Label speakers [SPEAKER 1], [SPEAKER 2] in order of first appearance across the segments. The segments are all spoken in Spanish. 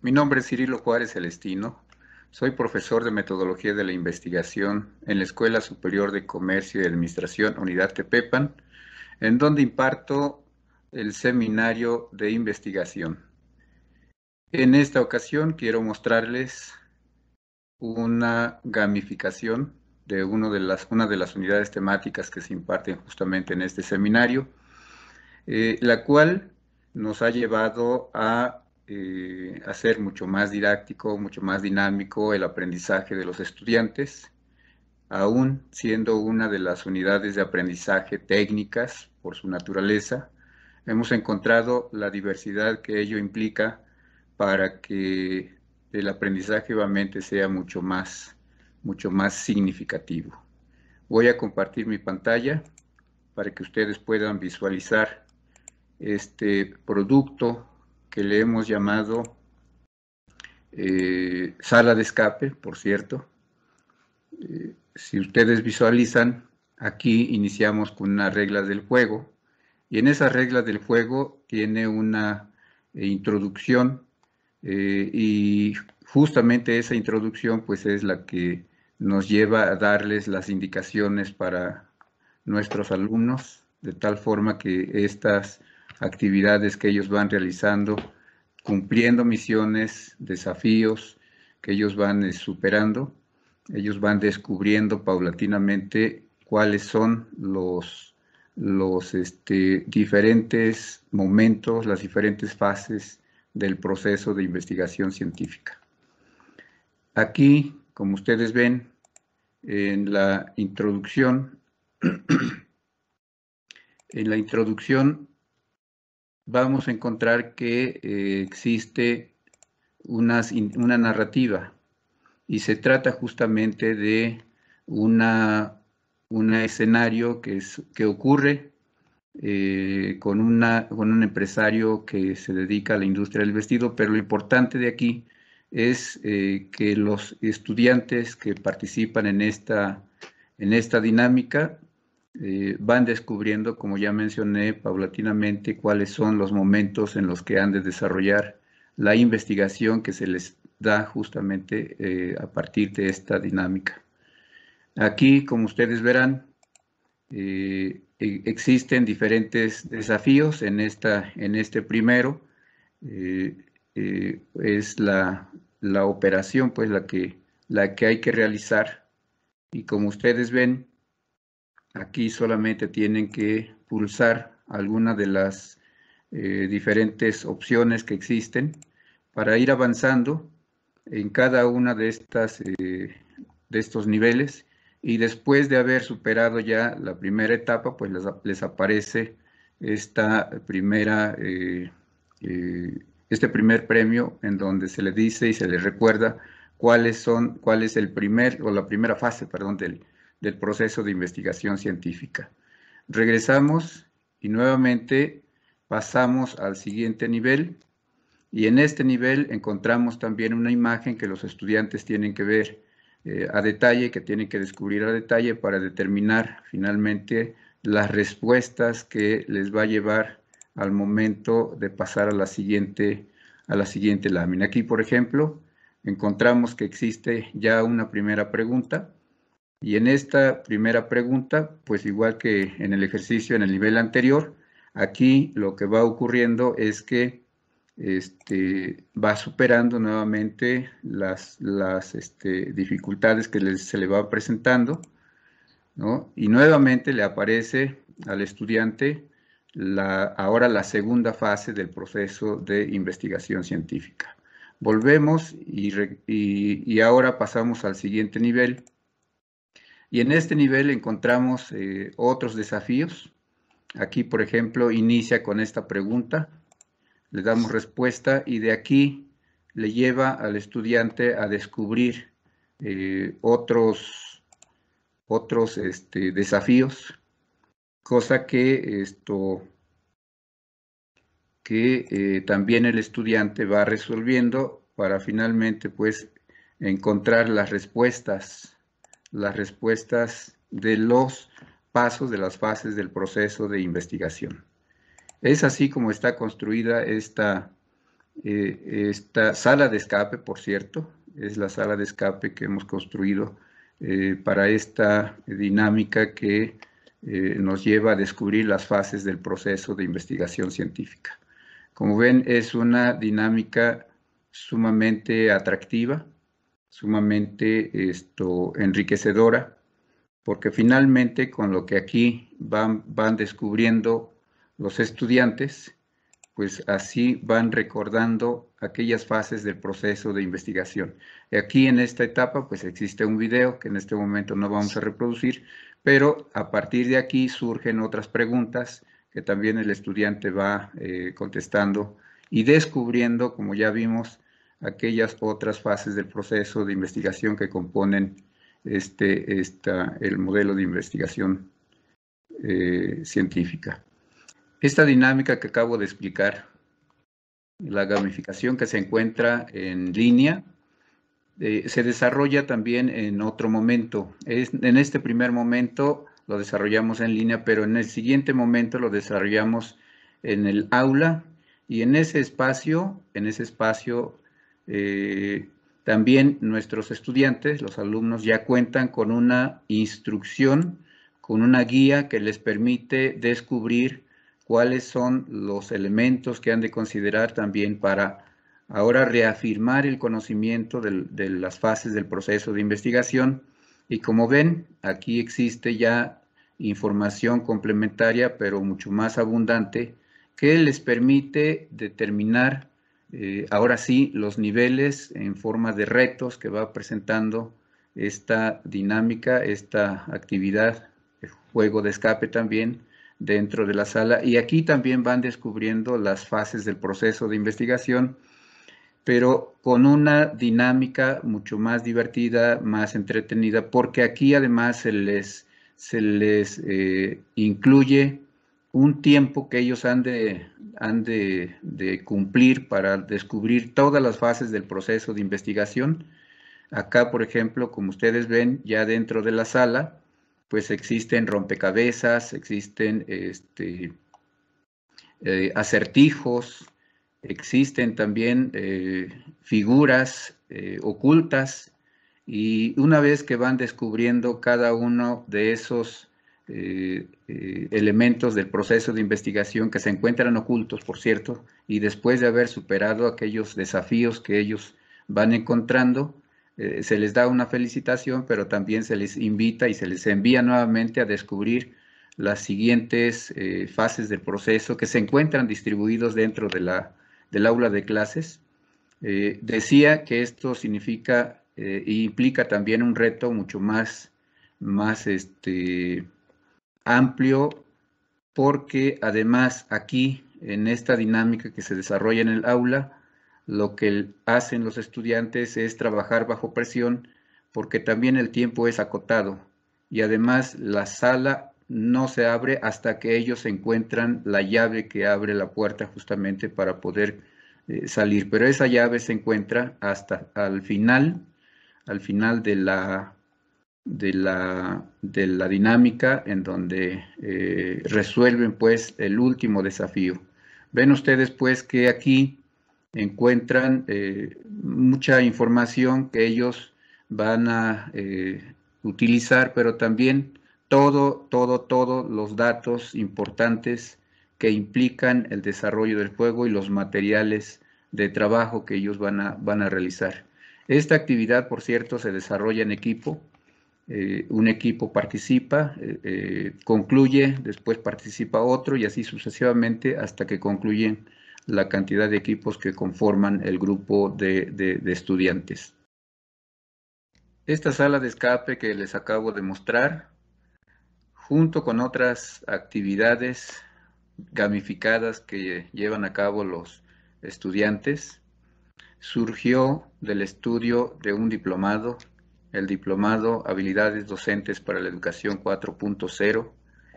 [SPEAKER 1] Mi nombre es Cirilo Juárez Celestino. Soy profesor de Metodología de la Investigación en la Escuela Superior de Comercio y Administración, Unidad Tepepan, en donde imparto el seminario de investigación. En esta ocasión quiero mostrarles una gamificación de, una de las unidades temáticas que se imparten justamente en este seminario, eh, la cual nos ha llevado a eh, hacer mucho más didáctico, mucho más dinámico el aprendizaje de los estudiantes, aún siendo una de las unidades de aprendizaje técnicas por su naturaleza, hemos encontrado la diversidad que ello implica para que el aprendizaje obviamente sea mucho más, mucho más significativo. Voy a compartir mi pantalla para que ustedes puedan visualizar este producto que le hemos llamado eh, sala de escape, por cierto. Eh, si ustedes visualizan, aquí iniciamos con una regla del juego y en esa regla del juego tiene una eh, introducción y justamente esa introducción pues es la que nos lleva a darles las indicaciones para nuestros alumnos de tal forma que estas actividades que ellos van realizando, cumpliendo misiones, desafíos que ellos van eh, superando. Ellos van descubriendo paulatinamente cuáles son los, los este, diferentes momentos, las diferentes fases del proceso de investigación científica. Aquí, como ustedes ven, en la introducción, en la introducción vamos a encontrar que eh, existe una narrativa y se trata justamente de un escenario que, que ocurre eh, con, con un empresario que se dedica a la industria del vestido, pero lo importante de aquí es eh, que los estudiantes que participan en esta, en esta dinámica eh, van descubriendo, como ya mencioné, paulatinamente cuáles son los momentos en los que han de desarrollar la investigación que se les da justamente eh, a partir de esta dinámica. Aquí, como ustedes verán, eh, e-, existen diferentes desafíos. En, esta, en este primero es la, la, operación pues, la, que, la que hay que realizar. Y como ustedes ven, Aquí solamente tienen que pulsar alguna de las eh, diferentes opciones que existen para ir avanzando en cada una de, estas, eh, de estos niveles y después de haber superado ya la primera etapa, pues les, aparece esta primera, eh, este primer premio en donde se le dice y se les recuerda cuáles son, cuál es el primer o la primera fase, perdón, del, del proceso de investigación científica. Regresamos y nuevamente pasamos al siguiente nivel y en este nivel encontramos también una imagen que los estudiantes tienen que ver eh, a detalle, que tienen que descubrir a detalle para determinar finalmente las respuestas que les va a llevar al momento de pasar a la siguiente, a la siguiente lámina. Aquí, por ejemplo, encontramos que existe ya una primera pregunta y en esta primera pregunta, pues igual que en el ejercicio en el nivel anterior, aquí lo que va ocurriendo es que este, va superando nuevamente las, este, dificultades que se le va presentando, ¿no? Y nuevamente le aparece al estudiante la, ahora la segunda fase del proceso de investigación científica. Volvemos y ahora pasamos al siguiente nivel, y en este nivel encontramos eh, otros desafíos. Aquí, por ejemplo, inicia con esta pregunta. Le damos respuesta y de aquí le lleva al estudiante a descubrir eh, otros, otros este, desafíos. Cosa que, esto, que eh, también el estudiante va resolviendo para finalmente pues, encontrar las respuestas las respuestas de los pasos de las fases del proceso de investigación. Es así como está construida esta, eh, sala de escape, por cierto, es la sala de escape que hemos construido eh, para esta dinámica que eh, nos lleva a descubrir las fases del proceso de investigación científica. Como ven, es una dinámica sumamente atractiva, sumamente esto, enriquecedora, porque finalmente con lo que aquí van, van descubriendo los estudiantes, pues así van recordando aquellas fases del proceso de investigación. aquí en esta etapa, pues existe un video que en este momento no vamos a reproducir, pero a partir de aquí surgen otras preguntas que también el estudiante va eh, contestando y descubriendo, como ya vimos, aquellas otras fases del proceso de investigación que componen este, el modelo de investigación eh, científica. Esta dinámica que acabo de explicar, la gamificación que se encuentra en línea, eh, se desarrolla también en otro momento. en este primer momento lo desarrollamos en línea, pero en el siguiente momento lo desarrollamos en el aula y en ese espacio, en ese espacio eh, también nuestros estudiantes, los alumnos, ya cuentan con una instrucción, con una guía que les permite descubrir cuáles son los elementos que han de considerar también para ahora reafirmar el conocimiento de las fases del proceso de investigación. Y como ven, aquí existe ya información complementaria, pero mucho más abundante, que les permite determinar eh, ahora sí los niveles en forma de retos que va presentando esta dinámica, esta actividad, el juego de escape también dentro de la sala. Y aquí también van descubriendo las fases del proceso de investigación, pero con una dinámica mucho más divertida, más entretenida, porque aquí además se les, se les eh, incluye un tiempo que ellos han, de, de, cumplir para descubrir todas las fases del proceso de investigación. Acá, por ejemplo, como ustedes ven, ya dentro de la sala, pues existen rompecabezas, existen este, eh, acertijos, existen también eh, figuras eh, ocultas y una vez que van descubriendo cada uno de esos eh, eh, elementos del proceso de investigación que se encuentran ocultos, por cierto, y después de haber superado aquellos desafíos que ellos van encontrando, eh, se les da una felicitación, pero también se les invita y se les envía nuevamente a descubrir las siguientes fases del proceso que se encuentran distribuidos dentro de la, del aula de clases. decía que esto significa e implica también un reto mucho más, más este, amplio porque además aquí, en esta dinámica que se desarrolla en el aula, lo que hacen los estudiantes es trabajar bajo presión porque también el tiempo es acotado y además la sala no se abre hasta que ellos encuentran la llave que abre la puerta justamente para poder eh, salir. Pero esa llave se encuentra hasta al final, al final de la de la, dinámica en donde eh, resuelven pues el último desafío. Ven ustedes pues que aquí encuentran eh, mucha información que ellos van a eh, utilizar, pero también todo, todo, todos los datos importantes que implican el desarrollo del juego y los materiales de trabajo que ellos van a realizar. Esta actividad, por cierto, se desarrolla en equipo, eh, un equipo participa, eh, eh, concluye, después participa otro y así sucesivamente hasta que concluyen la cantidad de equipos que conforman el grupo de estudiantes. Esta sala de escape que les acabo de mostrar, junto con otras actividades gamificadas que llevan a cabo los estudiantes, surgió del estudio de un diplomado el diplomado Habilidades Docentes para la Educación 4.0,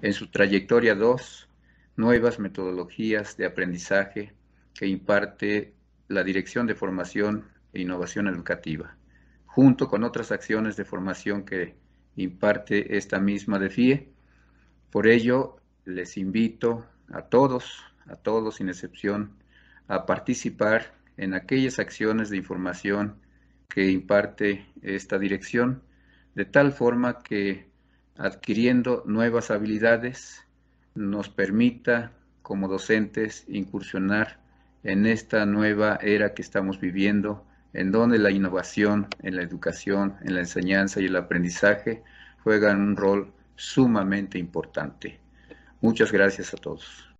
[SPEAKER 1] en su trayectoria 2, nuevas metodologías de aprendizaje que imparte la Dirección de Formación e Innovación Educativa, junto con otras acciones de formación que imparte esta misma DEFIE. Por ello, les invito a todos, a todos sin excepción, a participar en aquellas acciones de información que imparte esta dirección, de tal forma que adquiriendo nuevas habilidades nos permita como docentes incursionar en esta nueva era que estamos viviendo, en donde la innovación en la educación, en la enseñanza y el aprendizaje juegan un rol sumamente importante. Muchas gracias a todos.